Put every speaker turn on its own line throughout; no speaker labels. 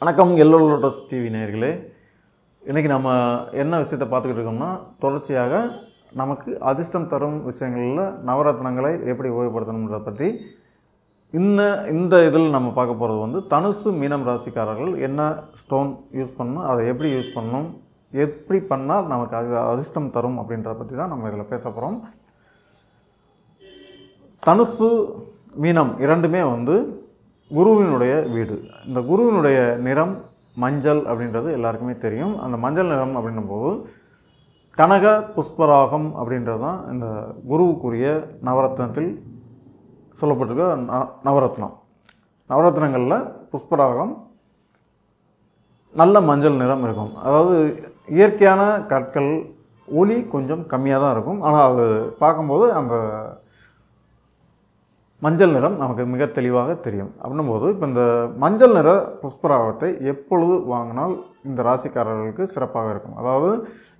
வணக்கம் yellow lotus TV நேர்களே இன்றைக்கி நம்ம என்ன விஷயத்தை பார்த்துக்கிட்டு இருக்கோம்னா தொடர்ச்சியாக நமக்கு அதிர்ஷ்டம் தரும் விஷயங்களில் நவரத்னங்களை எப்படி உபயோகப்படுத்தணுன்றதை பற்றி இந்த இந்த இதில் நம்ம பார்க்க போகிறது வந்து தனுசு மீனம் ராசிக்காரர்கள் என்ன ஸ்டோன் யூஸ் பண்ணணும் அதை எப்படி யூஸ் பண்ணணும் எப்படி பண்ணால் நமக்கு அது அதிர்ஷ்டம் தரும் அப்படின்றத பற்றி தான் நம்ம இதில் பேச போகிறோம் தனுசு மீனம் இரண்டுமே வந்து குருவினுடைய வீடு இந்த குருவினுடைய நிறம் மஞ்சள் அப்படின்றது எல்லாருக்குமே தெரியும் அந்த மஞ்சள் நிறம் அப்படின்னும் போது கனக புஷ்பராகம் அப்படின்றது தான் இந்த குருவுக்குரிய நவரத்னத்தில் சொல்லப்பட்டிருக்க நவரத்னம் நவரத்னங்களில் புஷ்பராகம் நல்ல மஞ்சள் நிறம் இருக்கும் அதாவது இயற்கையான கற்கள் ஒளி கொஞ்சம் கம்மியாக தான் இருக்கும் ஆனால் அது பார்க்கும்போது அந்த மஞ்சள் நிறம் நமக்கு மிக தெளிவாக தெரியும் அப்படின்னும் போது இப்போ இந்த மஞ்சள் நிற புஷ்பராகத்தை எப்பொழுது வாங்கினால் இந்த ராசிக்காரர்களுக்கு சிறப்பாக இருக்கும் அதாவது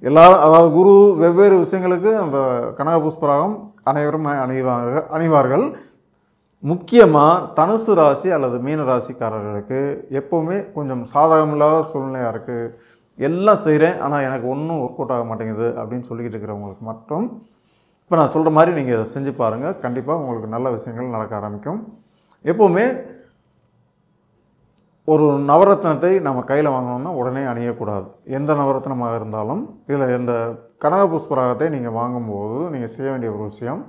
எல்லா அதாவது குரு வெவ்வேறு விஷயங்களுக்கு அந்த கனக புஷ்பராகம் அனைவரும் அணிவார்கள் அணிவார்கள் முக்கியமாக தனுசு ராசி அல்லது மீன ராசிக்காரர்களுக்கு எப்போவுமே கொஞ்சம் சாதகமில்லாத சூழ்நிலையாக இருக்குது எல்லாம் செய்கிறேன் ஆனால் எனக்கு ஒன்றும் ஒர்க் அவுட் ஆக மாட்டேங்குது அப்படின்னு சொல்லிக்கிட்டு இருக்கிறவங்களுக்கு மட்டும் இப்போ நான் சொல்கிற மாதிரி நீங்கள் செஞ்சு பாருங்கள் கண்டிப்பாக உங்களுக்கு நல்ல விஷயங்கள் நடக்க ஆரம்பிக்கும் எப்போவுமே ஒரு நவரத்னத்தை நம்ம கையில் வாங்கணுன்னா உடனே அணியக்கூடாது எந்த நவரத்னமாக இருந்தாலும் இதில் இந்த கனக புஷ்பராகத்தை நீங்கள் வாங்கும்போது நீங்கள் செய்ய வேண்டிய ஒரு விஷயம்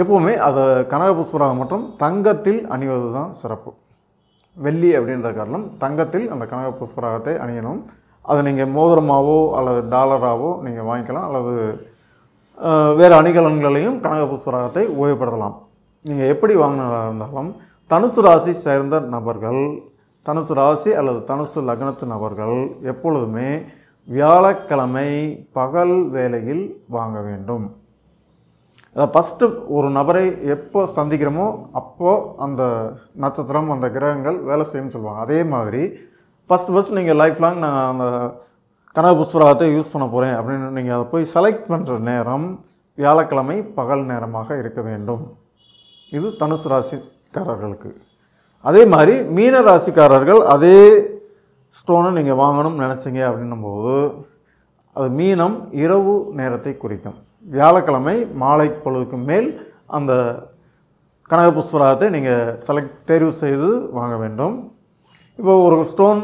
எப்போவுமே அதை கனக புஷ்பராகம் மற்றும் தங்கத்தில் அணிவது தான் சிறப்பு வெள்ளி அப்படின்ற காரணம் தங்கத்தில் அந்த கனக புஷ்பராகத்தை அணியணும் அதை நீங்கள் மோதிரமாகவோ அல்லது டாலராகவோ நீங்கள் வாங்கிக்கலாம் அல்லது வேறு அணிகலன்களையும் கனக புஷ்பராகத்தை உபயோகப்படுத்தலாம் நீங்கள் எப்படி வாங்கினதாக இருந்தாலும் தனுசு ராசி சேர்ந்த நபர்கள் தனுசு ராசி அல்லது தனுசு லக்னத்து நபர்கள் எப்பொழுதுமே வியாழக்கிழமை பகல் வேலையில் வாங்க வேண்டும் அதை ஃபஸ்ட்டு ஒரு நபரை எப்போ சந்திக்கிறோமோ அப்போது அந்த நட்சத்திரம் அந்த கிரகங்கள் வேலை செய்யும்னு சொல்லுவாங்க அதே மாதிரி ஃபஸ்ட்டு ஃபஸ்ட் நீங்கள் லைஃப் லாங் நான் அந்த கனவு புஷ்பராகத்தை யூஸ் பண்ண போகிறேன் அப்படின்னு நீங்கள் அதை போய் செலக்ட் பண்ணுற நேரம் வியாழக்கிழமை பகல் நேரமாக இருக்க வேண்டும் இது தனுசு ராசிக்காரர்களுக்கு அதே மாதிரி மீன ராசிக்காரர்கள் அதே ஸ்டோனை நீங்கள் வாங்கணும்னு நினச்சிங்க அப்படின்னும்போது அது மீனம் இரவு நேரத்தை குறிக்கும் வியாழக்கிழமை மாலை பொழுதுக்கு மேல் அந்த கனக புஷ்பராகத்தை நீங்கள் செலக்ட் தேர்வு செய்து வாங்க வேண்டும் இப்போ ஒரு ஸ்டோன்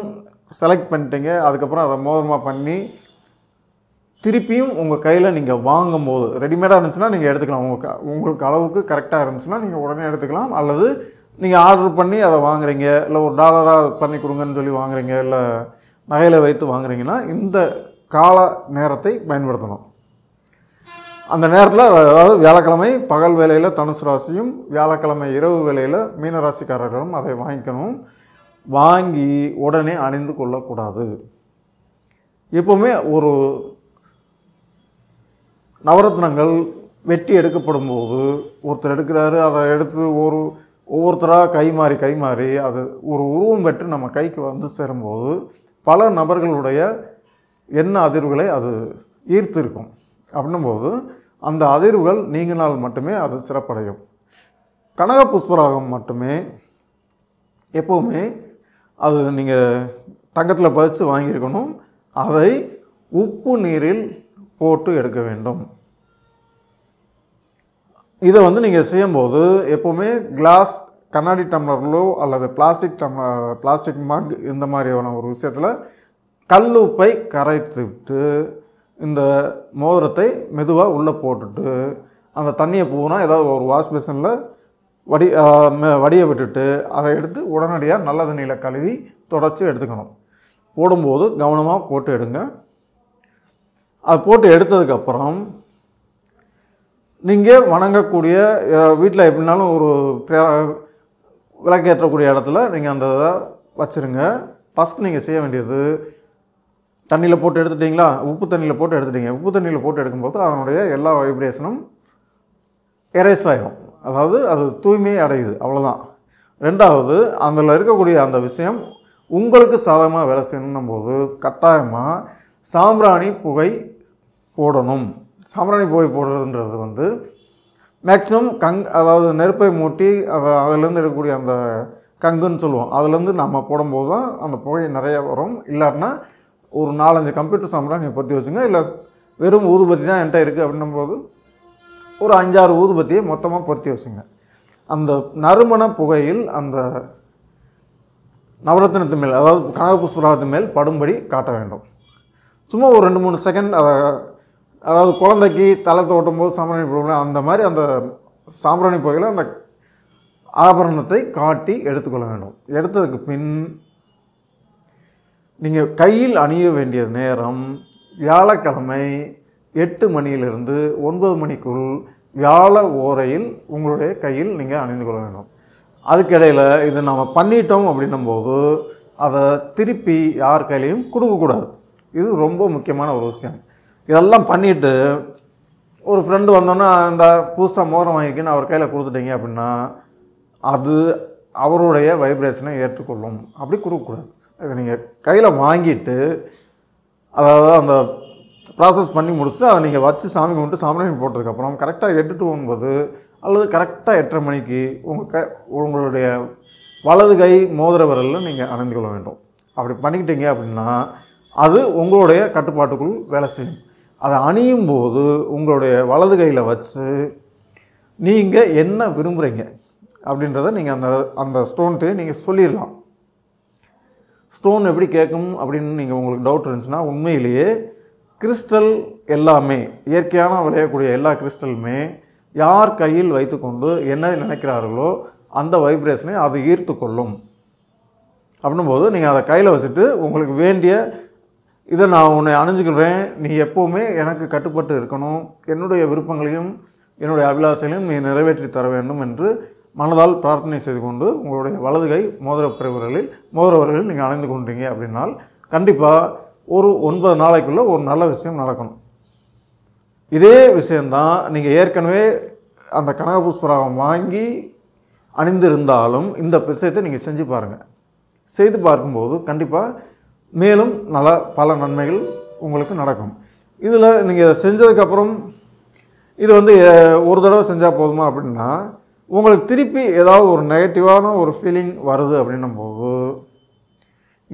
செலக்ட் பண்ணிட்டீங்க அதுக்கப்புறம் அதை மோதமாக பண்ணி திருப்பியும் உங்கள் கையில் நீங்கள் வாங்கும் போது ரெடிமேடாக இருந்துச்சுன்னா நீங்கள் எடுத்துக்கலாம் உங்கள் உங்களுக்கு அளவுக்கு கரெக்டாக இருந்துச்சுன்னா நீங்கள் உடனே எடுத்துக்கலாம் அல்லது நீங்கள் ஆர்டர் பண்ணி அதை வாங்குறீங்க இல்லை ஒரு டாலராக பண்ணி கொடுங்கன்னு சொல்லி வாங்குறீங்க இல்லை நகையில் வைத்து வாங்குறீங்கன்னா இந்த கால நேரத்தை பயன்படுத்தணும் அந்த நேரத்தில் அதாவது வியாழக்கிழமை பகல் வேலையில் தனுசு ராசியும் வியாழக்கிழமை இரவு வேலையில் மீனராசிக்காரர்களும் அதை வாங்கிக்கணும் வாங்கி உடனே அணிந்து கொள்ளக்கூடாது எப்போவுமே ஒரு நவரத்னங்கள் வெட்டி எடுக்கப்படும் போது ஒருத்தர் எடுக்கிறாரு அதை எடுத்து ஒரு ஒவ்வொருத்தராக கை மாறி கை மாறி அது ஒரு உருவம் பெற்று நம்ம கைக்கு வந்து சேரும்போது பல நபர்களுடைய என்ன அதிர்வுகளை அது ஈர்த்திருக்கும் அப்படின்னும்போது அந்த அதிர்வுகள் நீங்கினால் மட்டுமே அது சிறப்படையும் கனக புஷ்பராகம் மட்டுமே எப்போவுமே அது நீங்கள் தங்கத்தில் பதித்து வாங்கியிருக்கணும் அதை உப்பு நீரில் போட்டு எடுக்க வேண்டும் இதை வந்து நீங்கள் செய்யும்போது எப்போவுமே கிளாஸ் கண்ணாடி டம்ளர்லோ அல்லது பிளாஸ்டிக் டம் பிளாஸ்டிக் மக் இந்த மாதிரியான ஒரு விஷயத்தில் கல்லுப்பை கரைத்துட்டு இந்த மோதிரத்தை மெதுவாக உள்ளே போட்டுட்டு அந்த தண்ணியை பூரா ஏதாவது ஒரு வாஷ் மிஷினில் வடி வடியை விட்டுட்டு அதை எடுத்து உடனடியாக நல்ல தண்ணியில் கழுவி தொடச்சி எடுத்துக்கணும் போடும்போது கவனமாக போட்டு எடுங்க அது போட்டு எடுத்ததுக்கப்புறம் நீங்கள் வணங்கக்கூடிய வீட்டில் எப்படினாலும் ஒரு விளக்கேற்றக்கூடிய இடத்துல நீங்கள் அந்த இதை வச்சுருங்க ஃபஸ்ட் நீங்கள் செய்ய வேண்டியது தண்ணியில் போட்டு எடுத்துட்டிங்களா உப்பு தண்ணியில் போட்டு எடுத்துட்டிங்க உப்பு தண்ணியில் போட்டு எடுக்கும்போது அதனுடைய எல்லா வைப்ரேஷனும் எரேஸ் ஆகிடும் அதாவது அது தூய்மையை அடையுது அவ்வளோதான் ரெண்டாவது அதில் இருக்கக்கூடிய அந்த விஷயம் உங்களுக்கு சாதகமாக வேலை செய்யணும் போது கட்டாயமாக சாம்பிராணி புகை போடணும் சாம்பிராணி புகை போடுறதுன்றது வந்து மேக்ஸிமம் கங் அதாவது நெருப்பை மூட்டி அதை அதிலேருந்து எடுக்கக்கூடிய அந்த கங்குன்னு சொல்லுவோம் அதுலேருந்து நம்ம போடும்போது தான் அந்த புகை நிறைய வரும் இல்லாட்டினா ஒரு நாலஞ்சு கம்ப்யூட்டர் சாம்பிராணியை பற்றி வச்சுங்க இல்லை வெறும் ஊதுபத்தி தான் என்கிட்ட இருக்குது அப்படின்னும் போது ஒரு அஞ்சாறு ஊதுபத்தியை மொத்தமாக பொருத்தி வச்சுங்க அந்த நறுமண புகையில் அந்த நவரத்தினத்து மேல் அதாவது கனகபுஷ்பராகத்து மேல் படும்படி காட்ட வேண்டும் சும்மா ஒரு ரெண்டு மூணு செகண்ட் அதை அதாவது குழந்தைக்கு தலை தோட்டும் போது சாம்பிராணி போடுவோம் அந்த மாதிரி அந்த சாம்பிராணி புகையில் அந்த ஆபரணத்தை காட்டி எடுத்துக்கொள்ள வேண்டும் எடுத்ததுக்கு பின் நீங்கள் கையில் அணிய வேண்டிய நேரம் வியாழக்கிழமை எட்டு மணியிலிருந்து ஒன்பது மணிக்குள் வியாழ ஓரையில் உங்களுடைய கையில் நீங்கள் அணிந்து கொள்ள வேண்டும் அதுக்கிடையில் இது நம்ம பண்ணிட்டோம் அப்படின்னும் போது அதை திருப்பி யார் கையிலையும் கொடுக்கக்கூடாது இது ரொம்ப முக்கியமான ஒரு விஷயம் இதெல்லாம் பண்ணிவிட்டு ஒரு ஃப்ரெண்டு வந்தோன்னா இந்த புதுசாக மோரம் வாங்கிக்கின்னு அவர் கையில் கொடுத்துட்டீங்க அப்படின்னா அது அவருடைய வைப்ரேஷனை ஏற்றுக்கொள்ளும் அப்படி கொடுக்கக்கூடாது அதை நீங்கள் கையில் வாங்கிட்டு அதாவது அந்த ப்ராசஸ் பண்ணி முடிச்சுட்டு அதை நீங்கள் வச்சு சாமி கும்பிட்டு சாமி போட்டதுக்கப்புறம் கரெக்டாக எட்டு டு ஒன்பது அல்லது கரெக்டாக எட்டரை மணிக்கு உங்கள் க உங்களுடைய வலது கை மோதிர விரலில் நீங்கள் அணிந்து கொள்ள வேண்டும் அப்படி பண்ணிக்கிட்டீங்க அப்படின்னா அது உங்களுடைய கட்டுப்பாட்டுக்குள் வேலை செய்யும் அதை அணியும் போது உங்களுடைய வலது கையில் வச்சு நீங்கள் என்ன விரும்புகிறீங்க அப்படின்றத நீங்கள் அந்த அந்த ஸ்டோன்ட்டே நீங்கள் சொல்லிடலாம் ஸ்டோன் எப்படி கேட்கும் அப்படின்னு நீங்கள் உங்களுக்கு டவுட் இருந்துச்சுன்னா உண்மையிலேயே கிறிஸ்டல் எல்லாமே இயற்கையான விளையக்கூடிய எல்லா கிறிஸ்டலுமே யார் கையில் வைத்துக்கொண்டு என்ன நினைக்கிறார்களோ அந்த வைப்ரேஷனை அது ஈர்த்து கொள்ளும் அப்படின்போது நீங்கள் அதை கையில் வச்சுட்டு உங்களுக்கு வேண்டிய இதை நான் உன்னை அணிஞ்சுக்கிறேன் நீ எப்போவுமே எனக்கு கட்டுப்பட்டு இருக்கணும் என்னுடைய விருப்பங்களையும் என்னுடைய அபிலாஷைகளையும் நீ நிறைவேற்றி தர வேண்டும் என்று மனதால் பிரார்த்தனை செய்து கொண்டு உங்களுடைய வலது கை மோதிர மோதிரவர்களில் நீங்கள் அணிந்து கொண்டீங்க அப்படின்னால் கண்டிப்பாக ஒரு ஒன்பது நாளைக்குள்ளே ஒரு நல்ல விஷயம் நடக்கணும் இதே விஷயந்தான் நீங்கள் ஏற்கனவே அந்த கனகபுஷ்பராகம் வாங்கி அணிந்திருந்தாலும் இந்த விஷயத்தை நீங்கள் செஞ்சு பாருங்கள் செய்து பார்க்கும்போது கண்டிப்பாக மேலும் நல்ல பல நன்மைகள் உங்களுக்கு நடக்கும் இதில் நீங்கள் செஞ்சதுக்கப்புறம் இது வந்து ஒரு தடவை செஞ்சால் போதுமா அப்படின்னா உங்களுக்கு திருப்பி ஏதாவது ஒரு நெகட்டிவான ஒரு ஃபீலிங் வருது அப்படின்னும் போது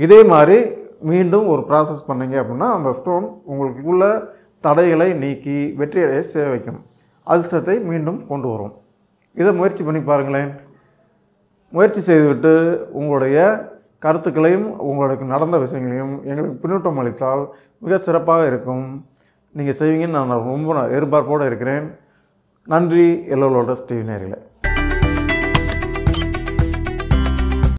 இதே மாதிரி மீண்டும் ஒரு ப்ராசஸ் பண்ணிங்க அப்படின்னா அந்த ஸ்டோன் உள்ள தடைகளை நீக்கி வெற்றியடைய சேவைக்கும் அதிர்ஷ்டத்தை மீண்டும் கொண்டு வரும் இதை முயற்சி பண்ணி பாருங்களேன் முயற்சி செய்துவிட்டு உங்களுடைய கருத்துக்களையும் உங்களுக்கு நடந்த விஷயங்களையும் எங்களுக்கு பின்னூட்டம் அளித்தால் மிக சிறப்பாக இருக்கும் நீங்கள் செய்வீங்கன்னு நான் ரொம்ப எதிர்பார்ப்போடு இருக்கிறேன் நன்றி எல்லோரோட ஸ்டீவ்